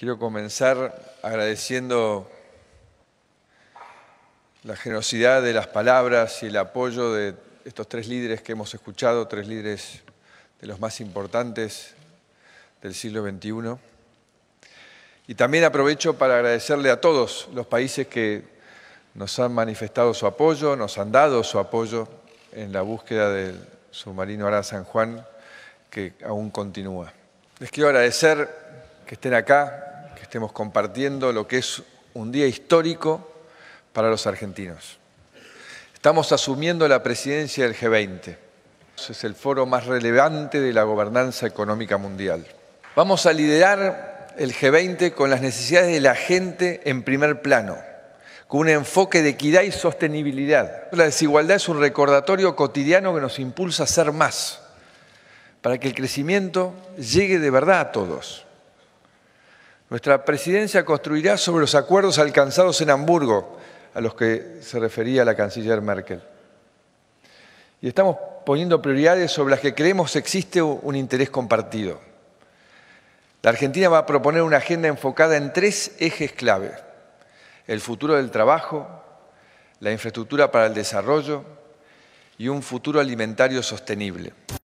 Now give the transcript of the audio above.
Quiero comenzar agradeciendo la generosidad de las palabras y el apoyo de estos tres líderes que hemos escuchado, tres líderes de los más importantes del siglo XXI. Y también aprovecho para agradecerle a todos los países que nos han manifestado su apoyo, nos han dado su apoyo en la búsqueda del submarino Ara San Juan, que aún continúa. Les quiero agradecer que estén acá, estemos compartiendo lo que es un día histórico para los argentinos. Estamos asumiendo la presidencia del G20. Es el foro más relevante de la gobernanza económica mundial. Vamos a liderar el G20 con las necesidades de la gente en primer plano, con un enfoque de equidad y sostenibilidad. La desigualdad es un recordatorio cotidiano que nos impulsa a ser más, para que el crecimiento llegue de verdad a todos. Nuestra presidencia construirá sobre los acuerdos alcanzados en Hamburgo, a los que se refería la canciller Merkel. Y estamos poniendo prioridades sobre las que creemos existe un interés compartido. La Argentina va a proponer una agenda enfocada en tres ejes clave. El futuro del trabajo, la infraestructura para el desarrollo y un futuro alimentario sostenible.